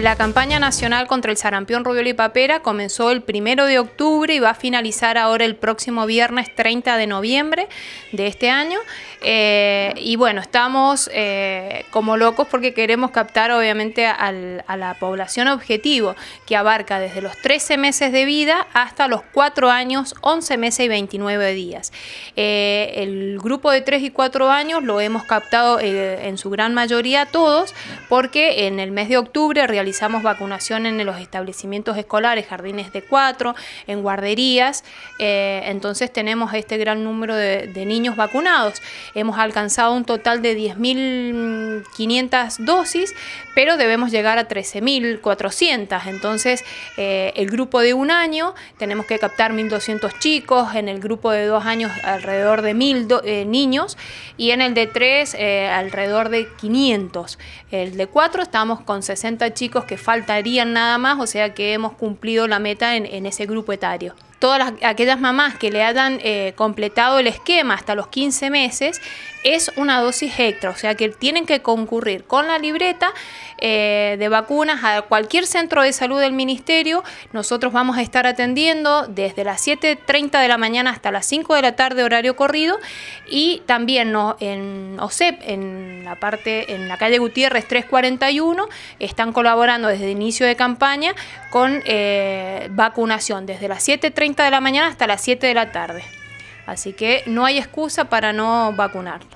La campaña nacional contra el sarampión, rubiola y papera comenzó el 1 de octubre y va a finalizar ahora el próximo viernes 30 de noviembre de este año. Eh, y bueno, estamos eh, como locos porque queremos captar obviamente a la población objetivo que abarca desde los 13 meses de vida hasta los 4 años, 11 meses y 29 días. Eh, el grupo de 3 y 4 años lo hemos captado en su gran mayoría todos porque en el mes de octubre realizamos realizamos vacunación en los establecimientos escolares, jardines de cuatro, en guarderías, eh, entonces tenemos este gran número de, niños vacunados. Hemos alcanzado un total de 10.500 dosis, pero debemos llegar a 13.400, entonces eh, el grupo de un año tenemos que captar 1.200 chicos, en el grupo de dos años alrededor de 1.000 eh, niños y en el de tres alrededor de 500. El de cuatro estamos con 60 chicos que faltarían nada más, o sea que hemos cumplido la meta en ese grupo etario todas aquellas mamás que le hayan eh, completado el esquema hasta los 15 meses, es una dosis extra, o sea que tienen que concurrir con la libreta eh, de vacunas a cualquier centro de salud del ministerio. Nosotros vamos a estar atendiendo desde las 7.30 de la mañana hasta las 5 de la tarde horario corrido y también no, en OSEP, en la parte, en la calle Gutiérrez 341, están colaborando desde inicio de campaña con eh, vacunación desde las 7.30 de la mañana hasta las 7 de la tarde. Así que no hay excusa para no vacunarlos.